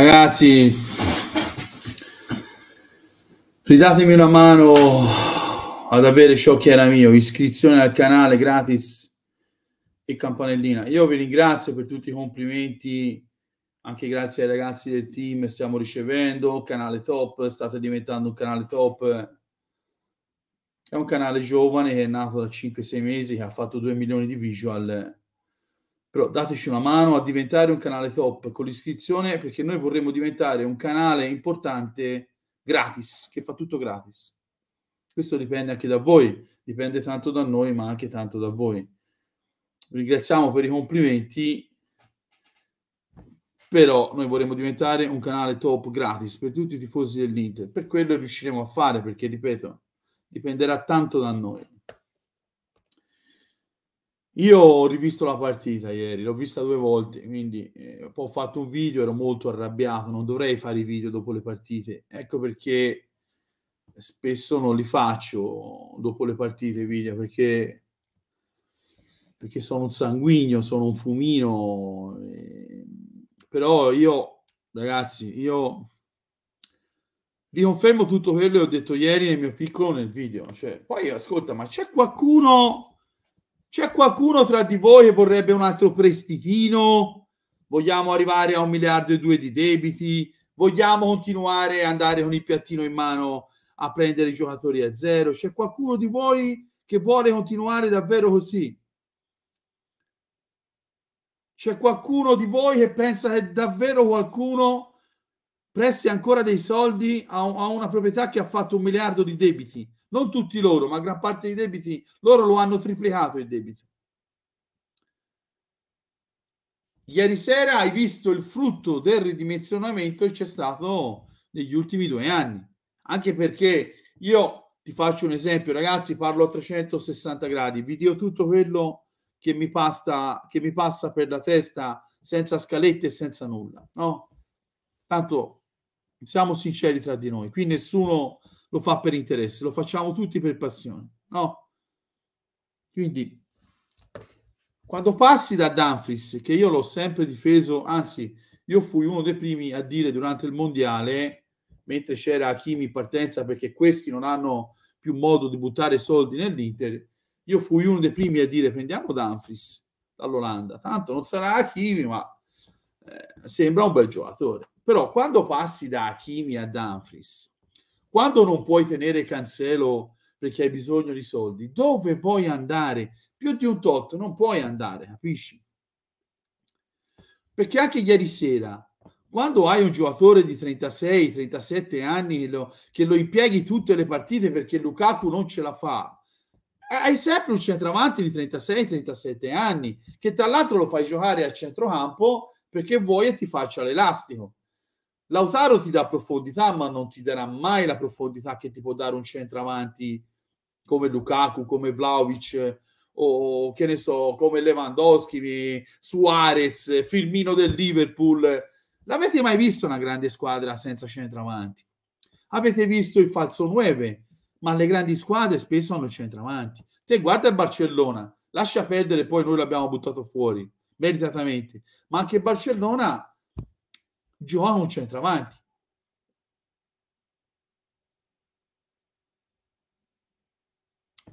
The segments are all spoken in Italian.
Ragazzi, ridatemi una mano ad avere ciò che era mio, iscrizione al canale gratis e campanellina. Io vi ringrazio per tutti i complimenti, anche grazie ai ragazzi del team stiamo ricevendo, canale top, state diventando un canale top. È un canale giovane che è nato da 5-6 mesi, che ha fatto 2 milioni di visual però dateci una mano a diventare un canale top con l'iscrizione perché noi vorremmo diventare un canale importante gratis, che fa tutto gratis. Questo dipende anche da voi, dipende tanto da noi ma anche tanto da voi. ringraziamo per i complimenti però noi vorremmo diventare un canale top gratis per tutti i tifosi dell'Inter. Per quello riusciremo a fare, perché ripeto, dipenderà tanto da noi. Io ho rivisto la partita ieri, l'ho vista due volte, quindi eh, ho fatto un video, ero molto arrabbiato, non dovrei fare i video dopo le partite. Ecco perché spesso non li faccio dopo le partite, video, perché, perché sono un sanguigno, sono un fumino. Eh, però io, ragazzi, io riconfermo tutto quello che ho detto ieri nel mio piccolo nel video. Cioè, poi ascolta, ma c'è qualcuno c'è qualcuno tra di voi che vorrebbe un altro prestitino? Vogliamo arrivare a un miliardo e due di debiti? Vogliamo continuare a andare con il piattino in mano a prendere i giocatori a zero? C'è qualcuno di voi che vuole continuare davvero così? C'è qualcuno di voi che pensa che davvero qualcuno presti ancora dei soldi a, a una proprietà che ha fatto un miliardo di debiti? non tutti loro, ma gran parte dei debiti, loro lo hanno triplicato il debito. Ieri sera hai visto il frutto del ridimensionamento che c'è stato negli ultimi due anni, anche perché io ti faccio un esempio, ragazzi, parlo a 360 gradi, vi dico tutto quello che mi, passa, che mi passa per la testa senza scalette e senza nulla, no? Tanto siamo sinceri tra di noi, qui nessuno lo fa per interesse, lo facciamo tutti per passione, no? Quindi quando passi da Danfris, che io l'ho sempre difeso, anzi, io fui uno dei primi a dire durante il mondiale, mentre c'era Hakimi in partenza perché questi non hanno più modo di buttare soldi nell'Inter, io fui uno dei primi a dire prendiamo Danfris dall'Olanda, tanto non sarà Hakimi, ma eh, sembra un bel giocatore. Però quando passi da Hakimi a Danfris, quando non puoi tenere cancello perché hai bisogno di soldi, dove vuoi andare? Più di un tot non puoi andare, capisci? Perché anche ieri sera, quando hai un giocatore di 36-37 anni lo, che lo impieghi tutte le partite perché Lukaku non ce la fa, eh, hai sempre un centravanti di 36-37 anni che tra l'altro lo fai giocare a centrocampo perché vuoi e ti faccia l'elastico Lautaro ti dà profondità, ma non ti darà mai la profondità che ti può dare un centravanti come Lukaku, come Vlaovic eh, o che ne so, come Lewandowski, Suarez, Firmino del Liverpool. L'avete mai visto una grande squadra senza centravanti? Avete visto il falso 9, ma le grandi squadre spesso hanno centravanti. Se guarda il Barcellona, lascia perdere, poi noi l'abbiamo buttato fuori meritatamente, ma anche Barcellona gioca un centravanti.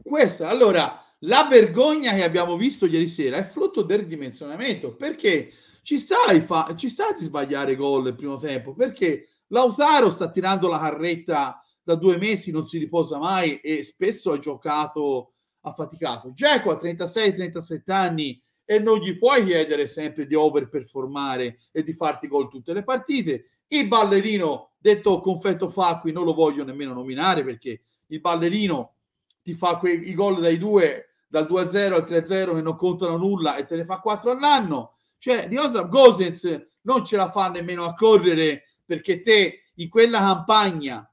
Questa, allora, la vergogna che abbiamo visto ieri sera è frutto del dimensionamento, perché ci stai fa- ci sta di sbagliare gol il primo tempo, perché Lautaro sta tirando la carretta da due mesi, non si riposa mai e spesso ha giocato affaticato. Geco a 36-37 anni e non gli puoi chiedere sempre di overperformare e di farti gol tutte le partite. Il ballerino, detto confetto fa, qui non lo voglio nemmeno nominare perché il ballerino ti fa quei, i gol dai 2, dal 2-0 a al 3-0 a che non contano nulla e te ne fa 4 all'anno. Cioè, di Osab Gosens non ce la fa nemmeno a correre perché te in quella campagna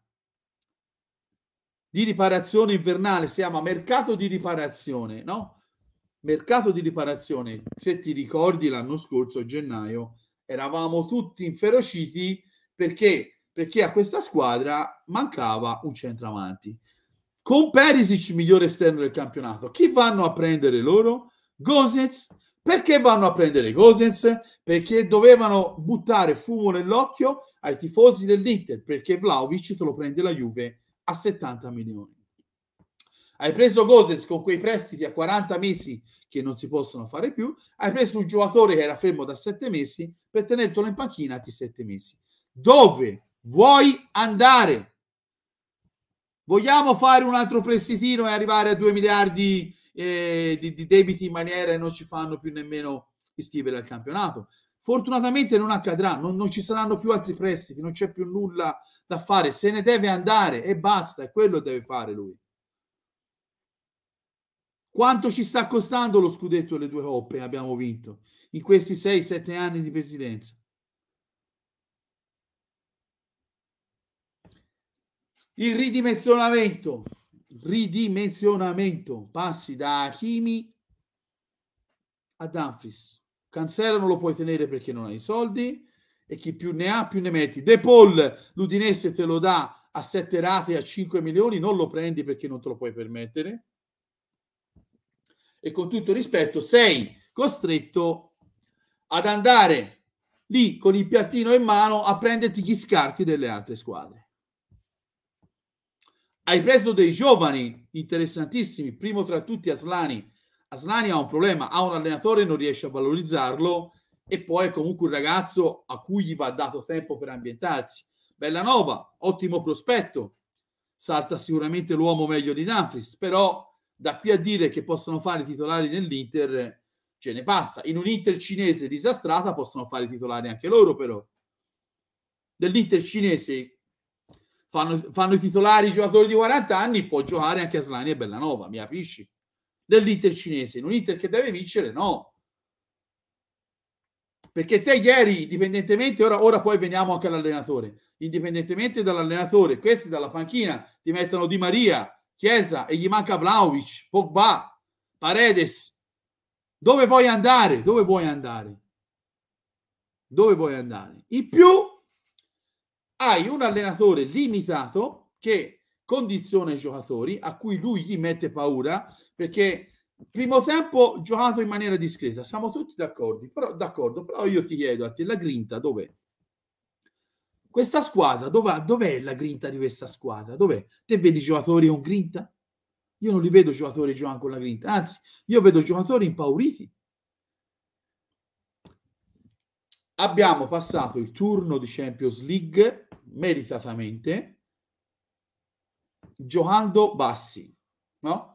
di riparazione invernale si chiama mercato di riparazione, no? mercato di riparazione, se ti ricordi l'anno scorso, gennaio, eravamo tutti inferociti perché, perché a questa squadra mancava un centravanti. Con Perisic migliore esterno del campionato, chi vanno a prendere loro? Gosens. Perché vanno a prendere Gosens? Perché dovevano buttare fumo nell'occhio ai tifosi dell'Inter, perché Vlaovic te lo prende la Juve a 70 milioni. Hai preso Gozes con quei prestiti a 40 mesi che non si possono fare più, hai preso un giocatore che era fermo da 7 mesi per tenertelo in panchina a 7 mesi. Dove vuoi andare? Vogliamo fare un altro prestitino e arrivare a 2 miliardi eh, di, di, debiti in maniera e non ci fanno più nemmeno iscrivere al campionato? Fortunatamente non accadrà, non, non ci saranno più altri prestiti, non c'è più nulla da fare, se ne deve andare e basta, è quello che deve fare lui. Quanto ci sta costando lo scudetto e le due coppe abbiamo vinto in questi 6-7 anni di presidenza? Il ridimensionamento, ridimensionamento, passi da Hakimi a Danfris. Cancelo non lo puoi tenere perché non hai soldi e chi più ne ha più ne metti. De Paul, l'Udinese te lo dà a sette rate a 5 milioni, non lo prendi perché non te lo puoi permettere e con tutto rispetto sei costretto ad andare lì con il piattino in mano a prenderti gli scarti delle altre squadre. Hai preso dei giovani interessantissimi, primo tra tutti Aslani. Aslani ha un problema, ha un allenatore, non riesce a valorizzarlo e poi è comunque un ragazzo a cui gli va dato tempo per ambientarsi. Bellanova, ottimo prospetto, salta sicuramente l'uomo meglio di Danfris, però da qui a dire che possono fare i titolari nell'Inter ce ne passa. In un Inter cinese disastrata possono fare i titolari anche loro, però. Dell'Inter cinese fanno, fanno i titolari i giocatori di 40 anni, può giocare anche Aslani e Bellanova, mi capisci? Dell'Inter cinese, in un Inter che deve vincere, no. Perché te ieri, indipendentemente, ora, ora poi veniamo anche all'allenatore, indipendentemente dall'allenatore, questi dalla panchina ti mettono Di Maria, Chiesa e gli manca Vlaovic, Pogba, Paredes. Dove vuoi andare? Dove vuoi andare? Dove vuoi andare? In più hai un allenatore limitato che condiziona i giocatori a cui lui gli mette paura perché primo tempo giocato in maniera discreta, siamo tutti d'accordo, però, d'accordo, però io ti chiedo a te la grinta dov'è? questa squadra, dov'è, dov'è la grinta di questa squadra? Dov'è? Te vedi giocatori con grinta? Io non li vedo giocatori che con la grinta, anzi, io vedo giocatori impauriti. Abbiamo passato il turno di Champions League meritatamente giocando bassi, no?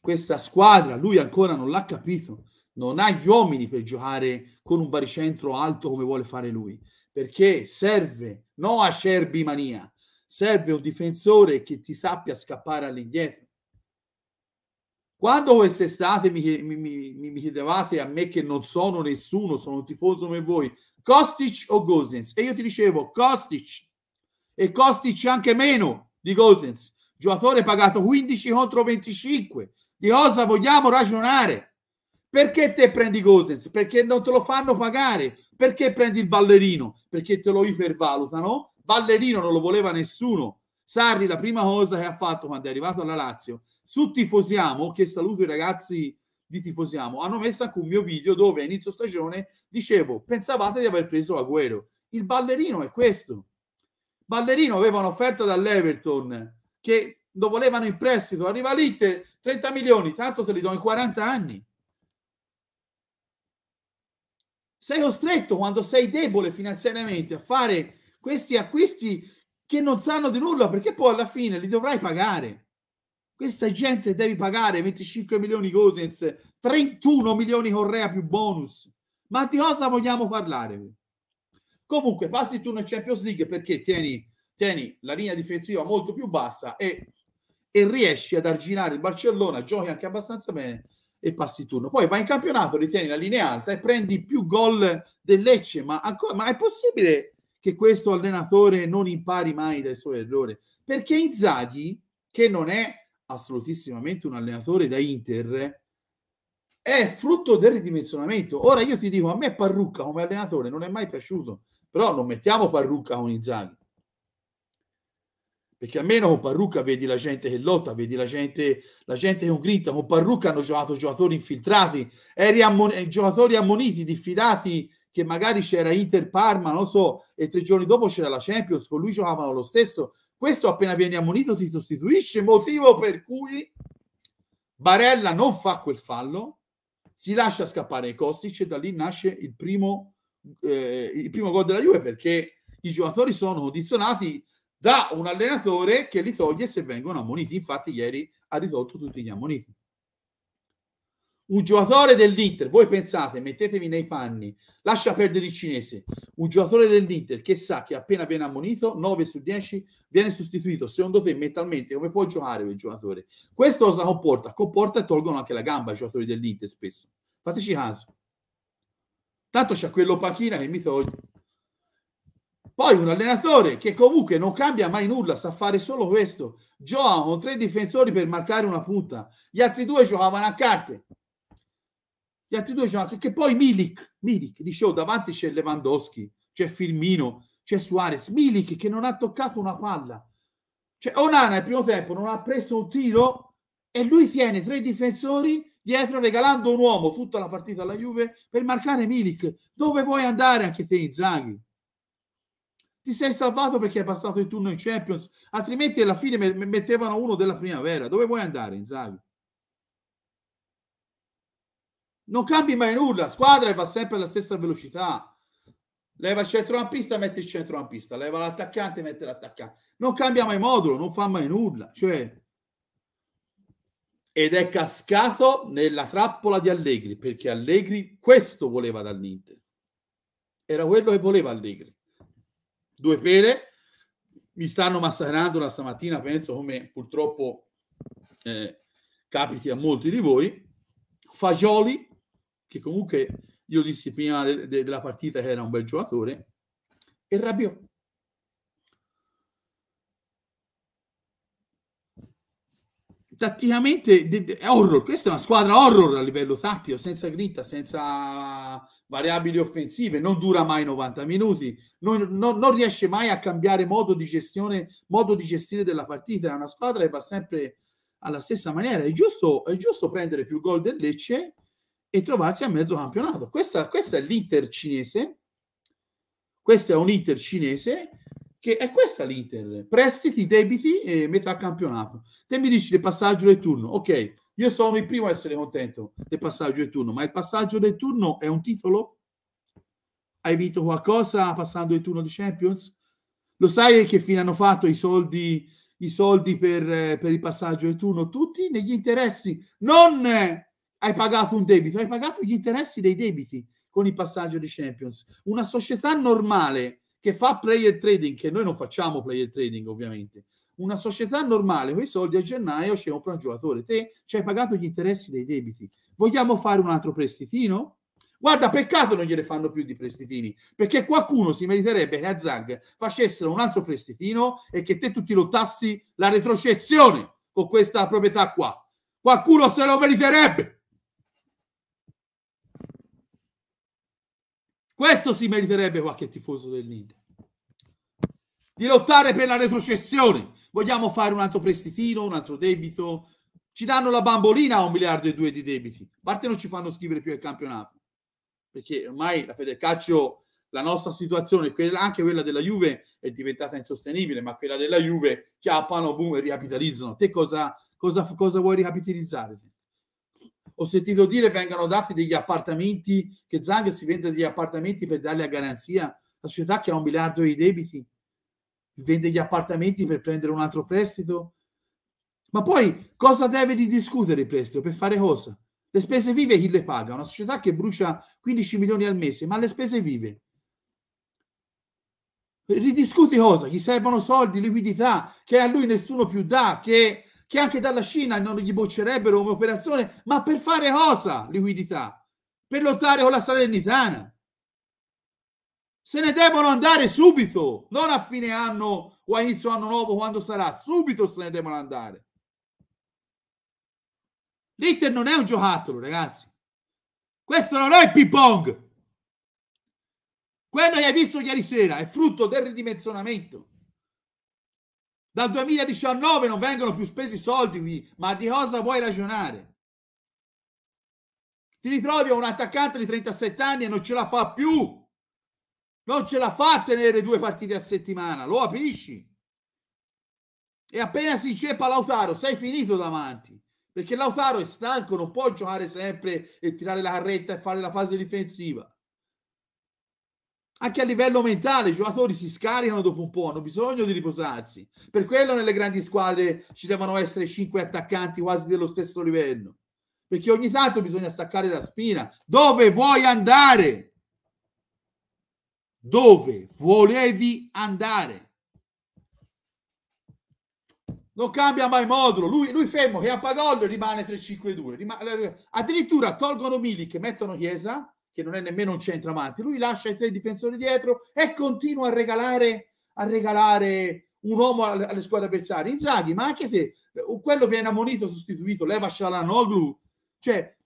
Questa squadra, lui ancora non l'ha capito, non ha gli uomini per giocare con un baricentro alto come vuole fare lui perché serve no acerbi Mania, serve un difensore che ti sappia scappare all'indietro. Quando quest'estate mi, mi, mi, mi, chiedevate a me che non sono nessuno, sono un tifoso come voi, Kostic o Gosens? E io ti dicevo Kostic e Kostic anche meno di Gosens, giocatore pagato 15 contro 25. Di cosa vogliamo ragionare? Perché te prendi Gosens? Perché non te lo fanno pagare? Perché prendi il ballerino? Perché te lo ipervalutano? Ballerino non lo voleva nessuno. Sarri la prima cosa che ha fatto quando è arrivato alla Lazio su Tifosiamo, che saluto i ragazzi di Tifosiamo, hanno messo anche un mio video dove a inizio stagione dicevo pensavate di aver preso Agüero. Il ballerino è questo. Ballerino aveva un'offerta dall'Everton che lo volevano in prestito, arriva lì 30 milioni, tanto te li do in 40 anni. sei costretto quando sei debole finanziariamente a fare questi acquisti che non sanno di nulla perché poi alla fine li dovrai pagare. Questa gente devi pagare 25 milioni Gosens, 31 milioni Correa più bonus. Ma di cosa vogliamo parlare? Comunque, passi tu nel Champions League perché tieni, tieni la linea difensiva molto più bassa e, e riesci ad arginare il Barcellona, giochi anche abbastanza bene e passi turno. Poi vai in campionato, ritieni la linea alta e prendi più gol del Lecce, ma, ancora, ma è possibile che questo allenatore non impari mai dai suoi errori? Perché Inzaghi, che non è assolutissimamente un allenatore da Inter, è frutto del ridimensionamento. Ora io ti dico, a me Parrucca come allenatore non è mai piaciuto, però non mettiamo Parrucca con Inzaghi perché almeno con Parrucca vedi la gente che lotta, vedi la gente, la gente con grinta, con Parrucca hanno giocato giocatori infiltrati, eri ammon- eh, giocatori ammoniti, diffidati, che magari c'era Inter Parma, non so, e tre giorni dopo c'era la Champions, con lui giocavano lo stesso. Questo appena viene ammonito ti sostituisce, motivo per cui Barella non fa quel fallo, si lascia scappare i costi, e da lì nasce il primo, eh, il primo gol della Juve perché i giocatori sono condizionati da un allenatore che li toglie se vengono ammoniti. Infatti ieri ha risolto tutti gli ammoniti. Un giocatore dell'Inter, voi pensate, mettetevi nei panni, lascia perdere il cinese, un giocatore dell'Inter che sa che appena viene ammonito, 9 su 10 viene sostituito, secondo te mentalmente come può giocare quel giocatore? Questo cosa comporta? Comporta e tolgono anche la gamba ai giocatori dell'Inter spesso. Fateci caso. Tanto c'è quello Pachina che mi toglie. Poi un allenatore che comunque non cambia mai nulla, sa fare solo questo. Gioca con tre difensori per marcare una punta. Gli altri due giocavano a carte. Gli altri due giocavano che poi Milik, Milik, dicevo, davanti c'è Lewandowski, c'è Firmino, c'è Suarez, Milik che non ha toccato una palla. Cioè Onana al primo tempo non ha preso un tiro e lui tiene tre difensori dietro regalando un uomo tutta la partita alla Juve per marcare Milik. Dove vuoi andare anche te Inzaghi? ti sei salvato perché hai passato il turno in Champions, altrimenti alla fine mettevano uno della primavera. Dove vuoi andare, Inzaghi? Non cambi mai nulla, squadra va sempre alla stessa velocità. Leva il centrocampista, mette il centrocampista, leva l'attaccante, mette l'attaccante. Non cambia mai modulo, non fa mai nulla, cioè ed è cascato nella trappola di Allegri, perché Allegri questo voleva dall'Inter. Era quello che voleva Allegri due pere. Mi stanno massacrando la stamattina, penso, come purtroppo eh, capiti a molti di voi. Fagioli, che comunque io dissi prima de- de- della partita che era un bel giocatore, e Rabiot. tatticamente è horror. Questa è una squadra horror a livello tattico, senza grinta, senza variabili offensive, non dura mai 90 minuti, non, non, non riesce mai a cambiare modo di gestione, modo di gestire della partita, è una squadra che va sempre alla stessa maniera, è giusto, è giusto prendere più gol del Lecce e trovarsi a mezzo campionato. Questa, questa è l'Inter cinese, questo è un Inter cinese che è questa l'Inter, prestiti, debiti e metà campionato. Te mi dici il passaggio del turno, ok, io sono il primo a essere contento del passaggio del turno, ma il passaggio del turno è un titolo? Hai vinto qualcosa passando il turno di Champions? Lo sai che fine hanno fatto i soldi, i soldi per, eh, per il passaggio del turno? Tutti negli interessi, non eh, hai pagato un debito, hai pagato gli interessi dei debiti con il passaggio di Champions. Una società normale che fa player trading, che noi non facciamo player trading ovviamente, una società normale con i soldi a gennaio ci compra un giocatore, te ci hai pagato gli interessi dei debiti. Vogliamo fare un altro prestitino? Guarda, peccato non gliene fanno più di prestitini, perché qualcuno si meriterebbe che a Zag facessero un altro prestitino e che te tutti lottassi la retrocessione con questa proprietà qua. Qualcuno se lo meriterebbe. Questo si meriterebbe qualche tifoso dell'Inter di lottare per la retrocessione. Vogliamo fare un altro prestitino, un altro debito. Ci danno la bambolina a un miliardo e due di debiti. A parte non ci fanno scrivere più il campionato. Perché ormai la Federcaccio, la nostra situazione, quella, anche quella della Juve, è diventata insostenibile, ma quella della Juve chiappano, boom, e ricapitalizzano. Te cosa, cosa, cosa vuoi ricapitalizzare? Ho sentito dire che vengano dati degli appartamenti, che Zang si vende degli appartamenti per darli a garanzia. La società che ha un miliardo di debiti vende gli appartamenti per prendere un altro prestito? Ma poi cosa deve di discutere il prestito? Per fare cosa? Le spese vive chi le paga? Una società che brucia 15 milioni al mese, ma le spese vive. Ridiscuti cosa? Gli servono soldi, liquidità, che a lui nessuno più dà, che, che anche dalla Cina non gli boccerebbero un'operazione, ma per fare cosa? Liquidità? Per lottare con la Salernitana? se ne devono andare subito, non a fine anno o a inizio anno nuovo quando sarà, subito se ne devono andare. L'Inter non è un giocattolo, ragazzi. Questo non è il ping pong. Quello che hai visto ieri sera è frutto del ridimensionamento. Dal 2019 non vengono più spesi soldi qui, ma di cosa vuoi ragionare? Ti ritrovi a un attaccante di 37 anni e non ce la fa più non ce la fa a tenere due partite a settimana, lo capisci? E appena si inceppa Lautaro, sei finito davanti. Perché Lautaro è stanco, non può giocare sempre e tirare la carretta e fare la fase difensiva. Anche a livello mentale i giocatori si scaricano dopo un po', hanno bisogno di riposarsi. Per quello nelle grandi squadre ci devono essere cinque attaccanti quasi dello stesso livello perché ogni tanto bisogna staccare la spina. Dove vuoi andare? dove volevi andare. Non cambia mai modulo. Lui, lui fermo che a gol rimane 3-5-2. Rima, eh, addirittura tolgono Mili che mettono Chiesa, che non è nemmeno un centravanti. Lui lascia i tre difensori dietro e continua a regalare, a regalare un uomo alle, alle squadre avversarie. Inzaghi, ma anche te, eh, quello viene ammonito, sostituito, leva Shalanoglu. Cioè,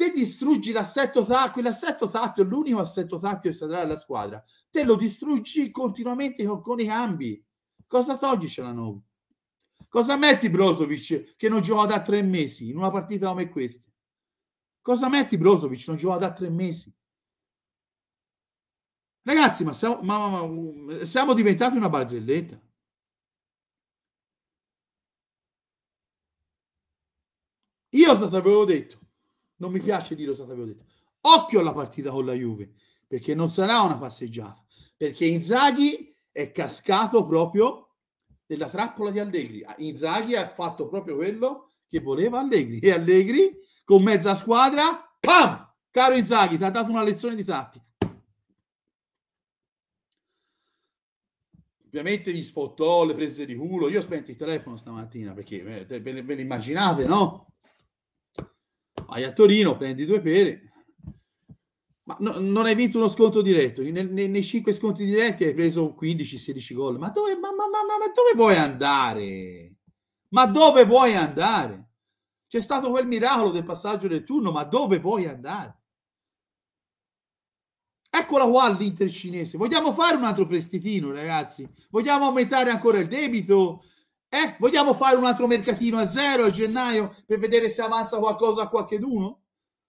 te distruggi l'assetto tattico, l'assetto tattico è l'unico assetto tattico che sarà della squadra, te lo distruggi continuamente con, con i cambi. Cosa togli ce la nuova? Cosa metti Brozovic che non gioca da tre mesi in una partita come questa? Cosa metti Brozovic non gioca da tre mesi? Ragazzi, ma siamo, ma, ma, mm, siamo diventati una barzelletta. Io cosa ti avevo detto? non mi piace dirlo, stato avevo detto. Occhio alla partita con la Juve, perché non sarà una passeggiata, perché Inzaghi è cascato proprio nella trappola di Allegri. Ah, Inzaghi ha fatto proprio quello che voleva Allegri e Allegri con mezza squadra, pam! Caro Inzaghi, ti ha dato una lezione di tattica. Ovviamente gli sfottò le prese di culo. Io ho spento il telefono stamattina perché eh, ve, ve, ve, ve l'immaginate, no? vai a Torino, prendi due pere. Ma no, non hai vinto uno sconto diretto, ne, ne, nei, cinque sconti diretti hai preso 15-16 gol. Ma dove, ma, ma, ma dove vuoi andare? Ma dove vuoi andare? C'è stato quel miracolo del passaggio del turno, ma dove vuoi andare? Eccola qua l'Inter cinese. Vogliamo fare un altro prestitino, ragazzi? Vogliamo aumentare ancora il debito? Eh, vogliamo fare un altro mercatino a zero a gennaio per vedere se avanza qualcosa a qualcheduno?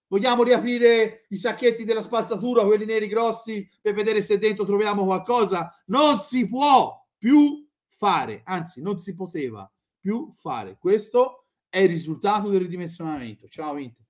Vogliamo riaprire i sacchetti della spazzatura, quelli neri grossi, per vedere se dentro troviamo qualcosa? Non si può più fare, anzi non si poteva più fare. Questo è il risultato del ridimensionamento. Ciao Inter.